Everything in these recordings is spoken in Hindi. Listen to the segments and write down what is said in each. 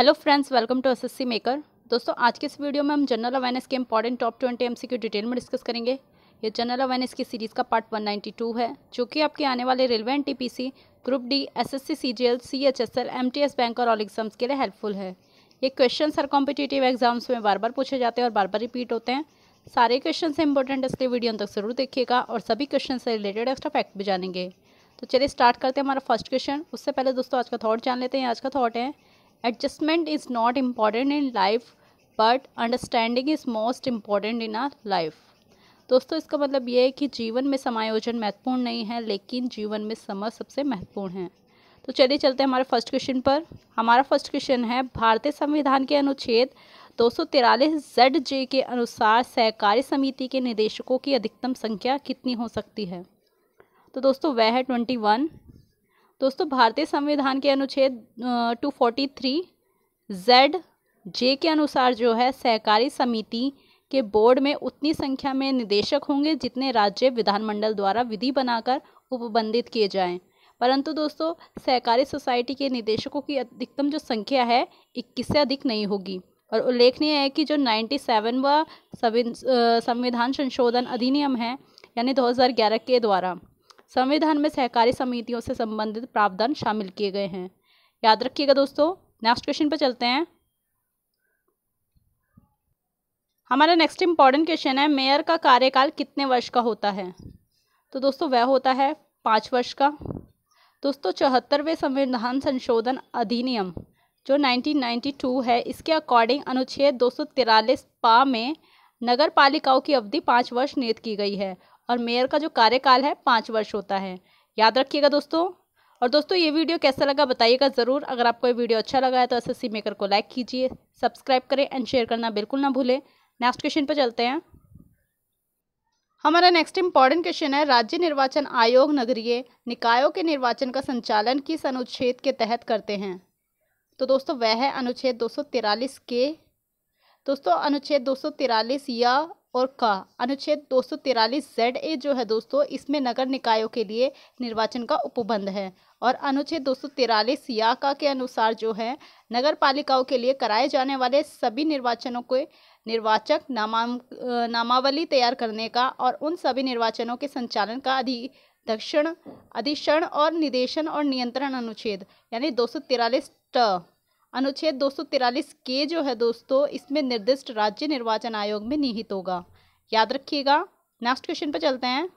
hello friends welcome to SSC maker दोस्तों आज के इस वीडियो में हम जनरल अवेयरनेस के important top twenty MCQ detail में डिस्कस करेंगे ये जनरल अवेयरनेस की सीरीज़ का पार्ट 192 है जो कि आपके आने वाले railway N group D S S C C G L C H S L M T S bank और ऑल एग्जाम्स के लिए हेल्पफुल है ये क्वेश्चन हर कॉम्पिटेटिव एग्जाम्स में बार बार पूछे जाते हैं और बार बार रिपीट होते हैं सारे क्वेश्चन से इंपॉर्टेंट इसलिए वीडियो तक जरूर देखिएगा और सभी क्वेश्चन से रिलेटेड एक्स्ट्रा फैक्ट भी जानेंगे तो चलिए स्टार्ट करते हैं हमारा फर्स्ट क्वेश्चन उससे पहले दोस्तों आज का थॉट जान लेते हैं आज का थॉट है adjustment is not important in life but understanding is most important in our life दोस्तों इसका मतलब ये है कि जीवन में समायोजन महत्वपूर्ण नहीं है लेकिन जीवन में समझ सबसे महत्वपूर्ण है तो चलिए चलते हैं हमारे फर्स्ट क्वेश्चन पर हमारा फर्स्ट क्वेश्चन है भारतीय संविधान के अनुच्छेद दो सौ तिरालीस जेड जे के अनुसार सहकारी समिति के निदेशकों की अधिकतम संख्या कितनी हो सकती है तो दोस्तों वह है ट्वेंटी वन दोस्तों भारतीय संविधान के अनुच्छेद two forty three Z J के अनुसार जो है सहकारी समिति के बोर्ड में उतनी संख्या में निदेशक होंगे जितने राज्य विधानमंडल द्वारा विधि बनाकर उपबंधित किए जाएं परंतु दोस्तों सहकारी सोसाइटी के निदेशकों की अधिकतम जो संख्या है इक्कीस से अधिक नहीं होगी और उल्लेखनीय है कि जो नाइन्टी सेवनवा संविधान संशोधन अधिनियम है यानी 2011 के द्वारा संविधान में सहकारी समितियों से संबंधित प्रावधान शामिल किए गए हैं याद रखिएगा दोस्तों नेक्स्ट क्वेश्चन पर चलते हैं हमारा नेक्स्ट इम्पॉर्टेंट क्वेश्चन है मेयर का कार्यकाल कितने वर्ष का होता है तो दोस्तों वह होता है पाँच वर्ष का दोस्तों चौहत्तरवें संविधान संशोधन अधिनियम जो 1992 है इसके अकॉर्डिंग अनुच्छेद दो सौ पा में नगर पालिकाओं की अवधि पाँच वर्ष नियत की गई है और मेयर का जो कार्यकाल है पाँच वर्ष होता है याद रखिएगा दोस्तों और दोस्तों ये वीडियो कैसा लगा बताइएगा ज़रूर अगर आपको ये वीडियो अच्छा लगा है तो सी मेकर को लाइक कीजिए सब्सक्राइब करें एंड शेयर करना बिल्कुल ना भूलें नेक्स्ट क्वेश्चन पर चलते हैं हमारा नेक्स्ट इम्पॉर्टेंट क्वेश्चन है राज्य निर्वाचन आयोग नगरीय निकायों के निर्वाचन का संचालन किस अनुच्छेद के तहत करते हैं तो दोस्तों वह है अनुच्छेद दो के दोस्तों अनुच्छेद दो या और का अनुच्छेद दो सौ तिरालीस जेड ए जो है दोस्तों इसमें नगर निकायों के लिए निर्वाचन का उपबंध है और अनुच्छेद दो सौ तिरालीस या का के अनुसार जो है नगर पालिकाओं के लिए कराए जाने वाले सभी निर्वाचनों के निर्वाचक नामाम नामावली तैयार करने का और उन सभी निर्वाचनों के संचालन का अधि दक्षिण अधिक्षण और निदेशन और नियंत्रण अनुच्छेद यानी दो सौ तिरालीस ट अनुच्छेद दो के जो है दोस्तों इसमें निर्दिष्ट राज्य निर्वाचन आयोग में निहित होगा याद रखिएगा नेक्स्ट क्वेश्चन पर चलते हैं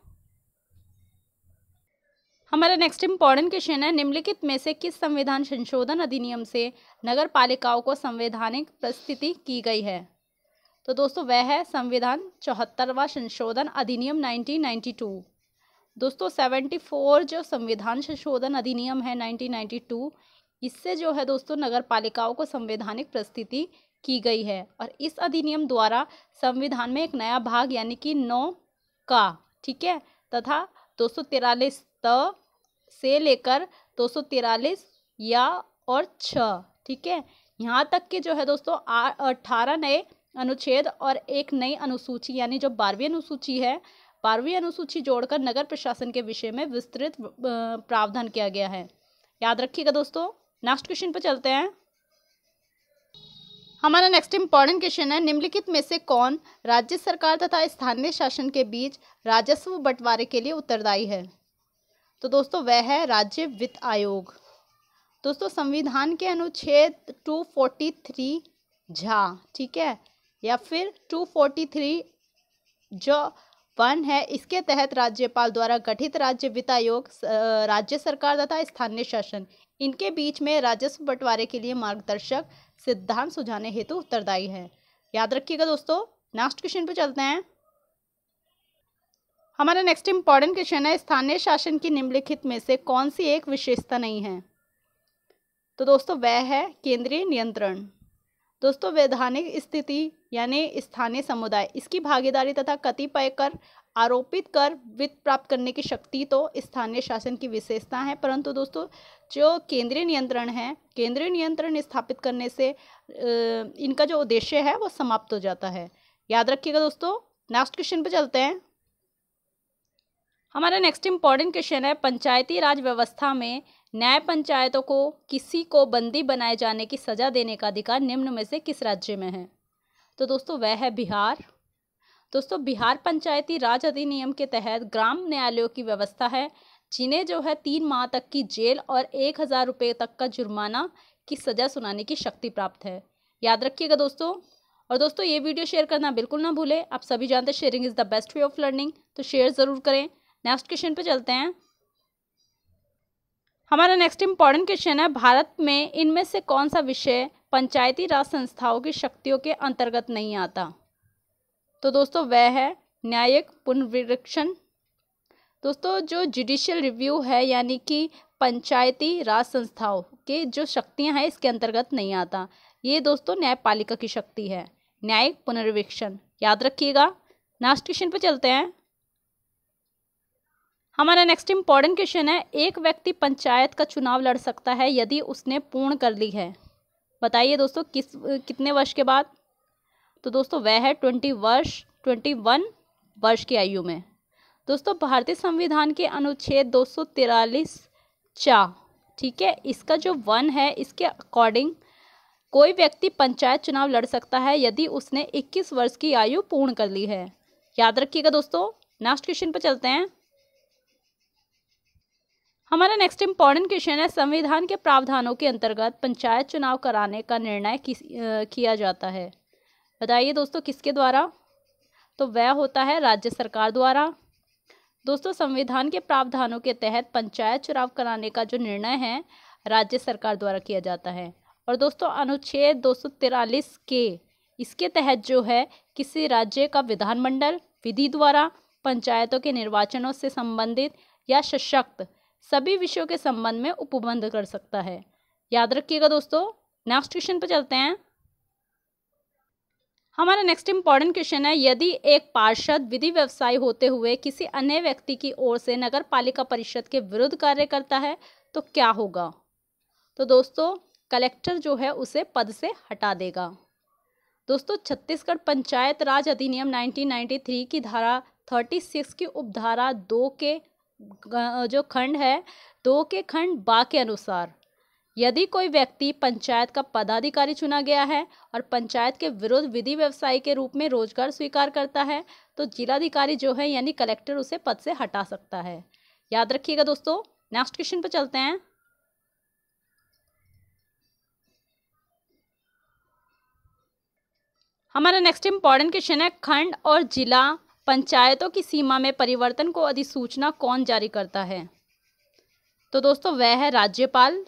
हमारा नेक्स्ट इम्पॉर्टेंट क्वेश्चन है निम्नलिखित में से किस संविधान संशोधन अधिनियम से नगर पालिकाओं को संवैधानिक प्रस्तुति की गई है तो दोस्तों वह है संविधान चौहत्तरवा संशोधन अधिनियम 1992 दोस्तों 74 जो संविधान संशोधन अधिनियम है 1992 इससे जो है दोस्तों नगर पालिकाओं को संवैधानिक प्रस्तुति की गई है और इस अधिनियम द्वारा संविधान में एक नया भाग यानी कि नौ का ठीक है तथा दो सौ तिरालीस त से लेकर दो सौ तिरालीस या और छ ठीक है यहाँ तक के जो है दोस्तों अठारह नए अनुच्छेद और एक नई अनुसूची यानी जो बारहवीं अनुसूची है बारहवीं अनुसूची जोड़कर नगर प्रशासन के विषय में विस्तृत प्रावधान किया गया है याद रखिएगा दोस्तों नेक्स्ट क्वेश्चन पर चलते हैं हमारा नेक्स्ट इम्पॉर्टेंट क्वेश्चन है निम्नलिखित में से कौन राज्य सरकार तथा स्थानीय शासन के बीच राजस्व बंटवारे के लिए उत्तरदायी है तो दोस्तों वह है राज्य वित्त आयोग दोस्तों संविधान के अनुच्छेद 243 झा ठीक है या फिर 243 जो वन है इसके तहत राज्यपाल द्वारा गठित राज्य वित्त आयोग राज्य सरकार तथा स्थानीय शासन इनके बीच में राजस्व बंटवारे के लिए मार्गदर्शक सिद्धांत सुझाने हेतु उत्तरदायी है याद रखिएगा दोस्तों नेक्स्ट क्वेश्चन पे चलते हैं हमारा नेक्स्ट इंपॉर्टेंट क्वेश्चन है स्थानीय शासन की निम्नलिखित में से कौन सी एक विशेषता नहीं है तो दोस्तों वह है केंद्रीय नियंत्रण दोस्तों वैधानिक स्थिति यानी स्थानीय समुदाय इसकी भागीदारी तथा कतिपय कर आरोपित कर वित्त प्राप्त करने की शक्ति तो स्थानीय शासन की विशेषता है परंतु दोस्तों जो केंद्रीय नियंत्रण है केंद्रीय नियंत्रण स्थापित करने से इनका जो उद्देश्य है वो समाप्त हो जाता है याद रखिएगा दोस्तों नेक्स्ट क्वेश्चन पे चलते हैं हमारा नेक्स्ट इम्पॉर्टेंट क्वेश्चन है पंचायती राज व्यवस्था में न्याय पंचायतों को किसी को बंदी बनाए जाने की सज़ा देने का अधिकार निम्न में से किस राज्य में है तो दोस्तों वह है बिहार दोस्तों बिहार पंचायती राज अधिनियम के तहत ग्राम न्यायालयों की व्यवस्था है जिन्हें जो है तीन माह तक की जेल और एक हज़ार रुपये तक का जुर्माना की सज़ा सुनाने की शक्ति प्राप्त है याद रखिएगा दोस्तों और दोस्तों ये वीडियो शेयर करना बिल्कुल ना भूलें आप सभी जानते हैं sharing is the best way of learning तो शेयर ज़रूर करें नेक्स्ट क्वेश्चन पे चलते हैं हमारा नेक्स्ट इम्पॉर्टेंट क्वेश्चन है भारत में इनमें से कौन सा विषय पंचायती राज संस्थाओं की शक्तियों के अंतर्गत नहीं आता तो दोस्तों वह है न्यायिक पुनरीक्षण दोस्तों जो जुडिशियल रिव्यू है यानी कि पंचायती राज संस्थाओं के जो शक्तियां हैं इसके अंतर्गत नहीं आता ये दोस्तों न्यायपालिका की शक्ति है न्यायिक पुनर्वेक्षण याद रखिएगा नेक्स्ट क्वेश्चन पर चलते हैं हमारा नेक्स्ट इम्पॉर्टेंट क्वेश्चन है एक व्यक्ति पंचायत का चुनाव लड़ सकता है यदि उसने पूर्ण कर ली है बताइए दोस्तों किस कितने वर्ष के बाद तो दोस्तों वह है ट्वेंटी वर्ष ट्वेंटी वन वर्ष की आयु में दोस्तों भारतीय संविधान के अनुच्छेद दो सौ तिरालीस चा ठीक है इसका जो वन है इसके अकॉर्डिंग कोई व्यक्ति पंचायत चुनाव लड़ सकता है यदि उसने 21 वर्ष की आयु पूर्ण कर ली है याद रखिएगा दोस्तों नेक्स्ट क्वेश्चन पर चलते हैं हमारा नेक्स्ट इम्पॉर्टेंट क्वेश्चन है संविधान के प्रावधानों के अंतर्गत पंचायत चुनाव कराने का निर्णय किया जाता है बताइए दोस्तों किसके द्वारा तो वह होता है राज्य सरकार द्वारा दोस्तों संविधान के प्रावधानों के तहत पंचायत चुनाव कराने का जो निर्णय है राज्य सरकार द्वारा किया जाता है और दोस्तों अनुच्छेद दो के इसके तहत जो है किसी राज्य का विधानमंडल विधि द्वारा पंचायतों के निर्वाचनों से संबंधित या सशक्त सभी विषयों के संबंध में उपबंध कर सकता है याद रखिएगा दोस्तों नेक्स्ट क्वेश्चन पर चलते हैं हमारा नेक्स्ट इम्पॉर्टेंट क्वेश्चन है यदि एक पार्षद विधि व्यवसाय होते हुए किसी अन्य व्यक्ति की ओर से नगर पालिका परिषद के विरुद्ध कार्य करता है तो क्या होगा तो दोस्तों कलेक्टर जो है उसे पद से हटा देगा दोस्तों छत्तीसगढ़ पंचायत राज अधिनियम 1993 की धारा 36 की उपधारा दो के जो खंड है दो के खंड बा के अनुसार यदि कोई व्यक्ति पंचायत का पदाधिकारी चुना गया है और पंचायत के विरुद्ध विधि व्यवसाय के रूप में रोजगार स्वीकार करता है तो जिलाधिकारी जो है यानी कलेक्टर उसे पद से हटा सकता है याद रखिएगा दोस्तों नेक्स्ट क्वेश्चन पर चलते हैं हमारा नेक्स्ट इंपॉर्टेंट क्वेश्चन है खंड और जिला पंचायतों की सीमा में परिवर्तन को अधिसूचना कौन जारी करता है तो दोस्तों वह है राज्यपाल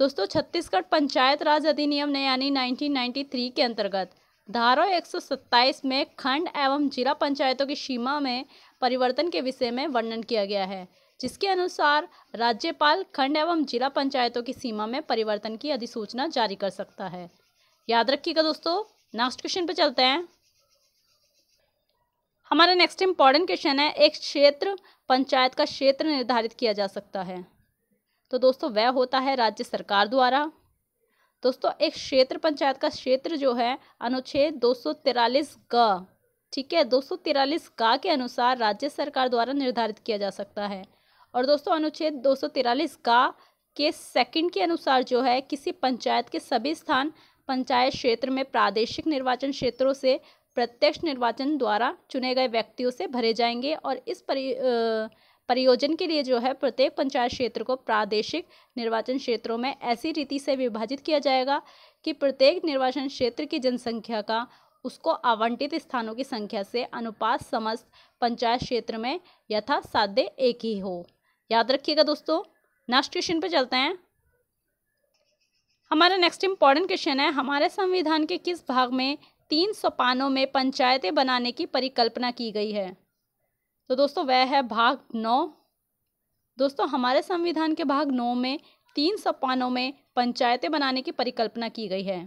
दोस्तों छत्तीसगढ़ पंचायत राज अधिनियम ने यानी 1993 के अंतर्गत धारा 127 में खंड एवं जिला पंचायतों की सीमा में परिवर्तन के विषय में वर्णन किया गया है जिसके अनुसार राज्यपाल खंड एवं जिला पंचायतों की सीमा में परिवर्तन की अधिसूचना जारी कर सकता है याद रखिएगा दोस्तों नेक्स्ट क्वेश्चन पे चलते हैं हमारा नेक्स्ट इम्पॉर्टेंट क्वेश्चन है एक क्षेत्र पंचायत का क्षेत्र निर्धारित किया जा सकता है तो दोस्तों वह होता है राज्य सरकार द्वारा दोस्तों एक क्षेत्र पंचायत का क्षेत्र जो है अनुच्छेद दो सौ तिरालीस ग ठीक है दो सौ तिरालीस गा के अनुसार राज्य सरकार द्वारा निर्धारित किया जा सकता है और दोस्तों अनुच्छेद दो सौ तिरालीस गा के सेकंड के अनुसार जो है किसी पंचायत के सभी स्थान पंचायत क्षेत्र में प्रादेशिक निर्वाचन क्षेत्रों से प्रत्यक्ष निर्वाचन द्वारा चुने गए व्यक्तियों से भरे जाएंगे और इस परि परियोजन के लिए जो है प्रत्येक पंचायत क्षेत्र को प्रादेशिक निर्वाचन क्षेत्रों में ऐसी रीति से विभाजित किया जाएगा कि प्रत्येक निर्वाचन क्षेत्र की जनसंख्या का उसको आवंटित स्थानों की संख्या से अनुपात समस्त पंचायत क्षेत्र में यथा साध्य एक ही हो याद रखिएगा दोस्तों नेक्स्ट क्वेश्चन पर चलते हैं हमारा नेक्स्ट इम्पॉर्टेंट क्वेश्चन है हमारे संविधान के किस भाग में तीन सौ पानों में पंचायतें बनाने की परिकल्पना की गई है तो दोस्तों वह है भाग नौ दोस्तों हमारे संविधान के भाग नौ में तीन पानों में पंचायतें बनाने की परिकल्पना की गई है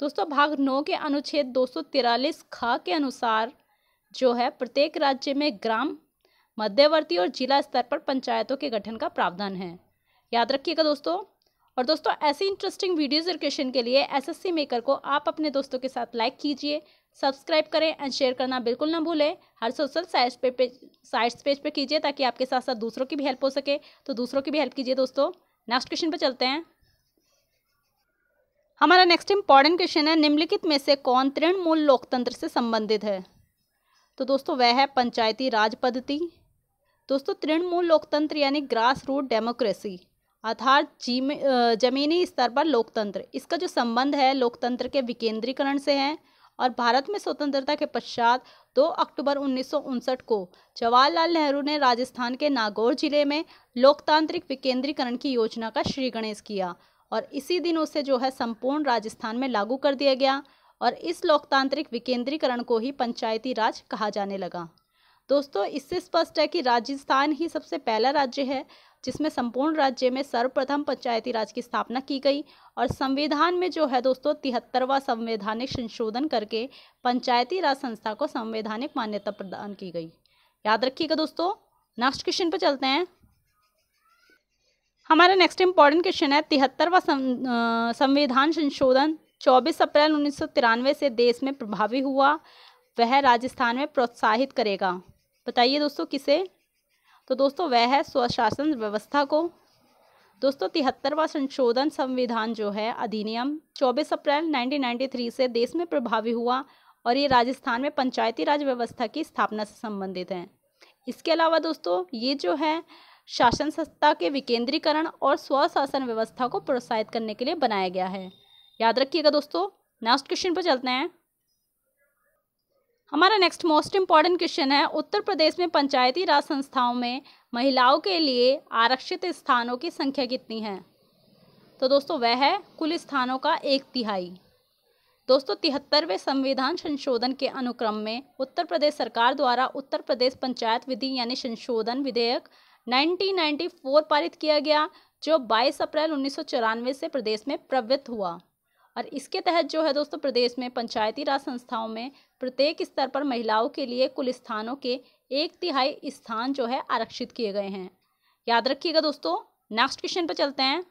दोस्तों भाग नौ के अनुच्छेद दो सौ तिरालीस ख के अनुसार जो है प्रत्येक राज्य में ग्राम मध्यवर्ती और जिला स्तर पर पंचायतों के गठन का प्रावधान है याद रखिएगा दोस्तों और दोस्तों ऐसे इंटरेस्टिंग वीडियोज़ और क्वेश्चन के लिए एसएससी मेकर को आप अपने दोस्तों के साथ लाइक कीजिए सब्सक्राइब करें एंड शेयर करना बिल्कुल ना भूलें हर सोशल साइट्स पे, पे साइट्स पेज पे कीजिए ताकि आपके साथ साथ दूसरों की भी हेल्प हो सके तो दूसरों की भी हेल्प कीजिए दोस्तों नेक्स्ट क्वेश्चन पर चलते हैं हमारा नेक्स्ट इंपॉर्टेंट क्वेश्चन है निम्नलिखित में से कौन तृणमूल लोकतंत्र से संबंधित है तो दोस्तों वह है पंचायती राज पद्धति दोस्तों तृणमूल लोकतंत्र यानी ग्रास रूट डेमोक्रेसी अर्थात जमीनी स्तर पर लोकतंत्र इसका जो संबंध है लोकतंत्र के विकेंद्रीकरण से है और भारत में स्वतंत्रता के पश्चात 2 अक्टूबर उन्नीस को जवाहरलाल नेहरू ने राजस्थान के नागौर जिले में लोकतांत्रिक विकेंद्रीकरण की योजना का श्री गणेश किया और इसी दिन उसे जो है संपूर्ण राजस्थान में लागू कर दिया गया और इस लोकतांत्रिक विकेंद्रीकरण को ही पंचायती राज कहा जाने लगा दोस्तों इससे स्पष्ट है कि राजस्थान ही सबसे पहला राज्य है जिसमें संपूर्ण राज्य में सर्वप्रथम पंचायती राज की स्थापना की गई और संविधान में जो है दोस्तों तिहत्तरवा संवैधानिक संशोधन करके पंचायती राज संस्था को संवैधानिक मान्यता प्रदान की गई याद रखिएगा दोस्तों नेक्स्ट क्वेश्चन पर चलते हैं हमारा नेक्स्ट इम्पॉर्टेंट क्वेश्चन है तिहत्तरवा संविधान संशोधन 24 अप्रैल उन्नीस से देश में प्रभावी हुआ वह राजस्थान में प्रोत्साहित करेगा बताइए दोस्तों किसे तो दोस्तों वह है स्वशासन व्यवस्था को दोस्तों तिहत्तरवा संशोधन संविधान जो है अधिनियम 24 अप्रैल 1993 से देश में प्रभावी हुआ और ये राजस्थान में पंचायती राज व्यवस्था की स्थापना से संबंधित है इसके अलावा दोस्तों ये जो है शासन संस्था के विकेंद्रीकरण और स्वशासन व्यवस्था को प्रोत्साहित करने के लिए बनाया गया है याद रखिएगा दोस्तों नेक्स्ट क्वेश्चन पर चलते हैं हमारा नेक्स्ट मोस्ट इम्पॉर्टेंट क्वेश्चन है उत्तर प्रदेश में पंचायती राज संस्थाओं में महिलाओं के लिए आरक्षित स्थानों की संख्या कितनी है तो दोस्तों वह है कुल स्थानों का एक तिहाई दोस्तों तिहत्तरवें संविधान संशोधन के अनुक्रम में उत्तर प्रदेश सरकार द्वारा उत्तर प्रदेश पंचायत विधि यानी संशोधन विधेयक 1994 पारित किया गया जो 22 अप्रैल उन्नीस से प्रदेश में प्रवृत्त हुआ और इसके तहत जो है दोस्तों प्रदेश में पंचायती राज संस्थाओं में प्रत्येक स्तर पर महिलाओं के लिए कुल स्थानों के एक तिहाई स्थान जो है आरक्षित किए गए हैं याद रखिएगा दोस्तों नेक्स्ट क्वेश्चन पर चलते हैं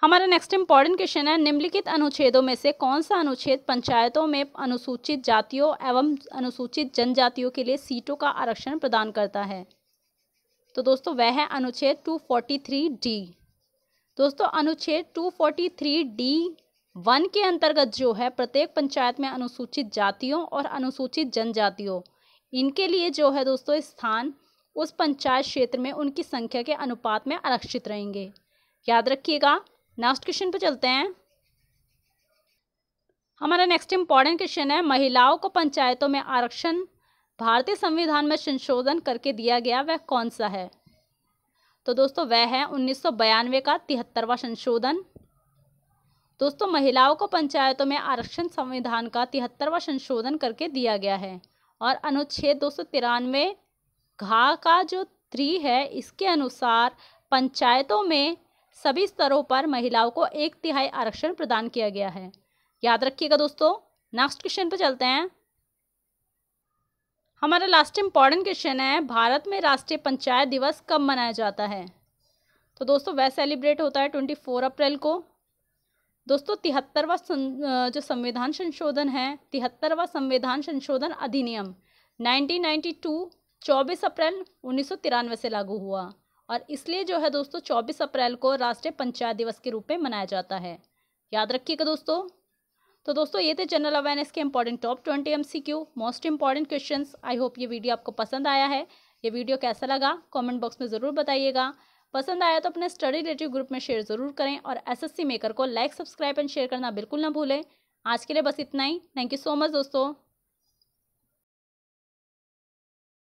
हमारा नेक्स्ट इंपॉर्टेंट क्वेश्चन है निम्नलिखित अनुच्छेदों में से कौन सा अनुच्छेद पंचायतों में अनुसूचित जातियों एवं अनुसूचित जनजातियों के लिए सीटों का आरक्षण प्रदान करता है तो दोस्तों वह है अनुच्छेद 243 डी दोस्तों अनुच्छेद 243 डी वन के अंतर्गत जो है प्रत्येक पंचायत में अनुसूचित जातियों और अनुसूचित जनजातियों इनके लिए जो है दोस्तों स्थान उस पंचायत क्षेत्र में उनकी संख्या के अनुपात में आरक्षित रहेंगे याद रखिएगा नेक्स्ट क्वेश्चन पर चलते हैं हमारा नेक्स्ट इम्पॉर्टेंट क्वेश्चन है महिलाओं को पंचायतों में आरक्षण भारतीय संविधान में संशोधन करके दिया गया वह कौन सा है तो दोस्तों वह है उन्नीस का तिहत्तरवा संशोधन दोस्तों महिलाओं को पंचायतों में आरक्षण संविधान का तिहत्तरवा संशोधन करके दिया गया है और अनुच्छेद दो सौ तिरानवे घा का जो थ्री है इसके अनुसार पंचायतों में सभी स्तरों पर महिलाओं को एक तिहाई आरक्षण प्रदान किया गया है याद रखिएगा दोस्तों नेक्स्ट क्वेश्चन पर चलते हैं हमारा लास्ट इम्पॉर्टेंट क्वेश्चन है भारत में राष्ट्रीय पंचायत दिवस कब मनाया जाता है तो दोस्तों वह सेलिब्रेट होता है ट्वेंटी फोर अप्रैल को दोस्तों तिहत्तरवा जो संविधान संशोधन है तिहत्तरवा संविधान संशोधन अधिनियम 1992 24 अप्रैल उन्नीस से लागू हुआ और इसलिए जो है दोस्तों 24 अप्रैल को राष्ट्रीय पंचायत दिवस के रूप में मनाया जाता है याद रखिएगा दोस्तों तो दोस्तों ये थे जनरल अवेयरनेस के important top twenty M C Q most important question I hope ये वीडियो आपको पसंद आया है ये वीडियो कैसा लगा कॉमेंट बॉक्स में ज़रूर बताइएगा पसंद आया तो अपने स्टडी रिलेटिव ग्रुप में शेयर ज़रूर करें और एसएससी मेकर को लाइक सब्सक्राइब एंड शेयर करना बिल्कुल ना भूलें आज के लिए बस इतना ही थैंक यू सो मच दोस्तों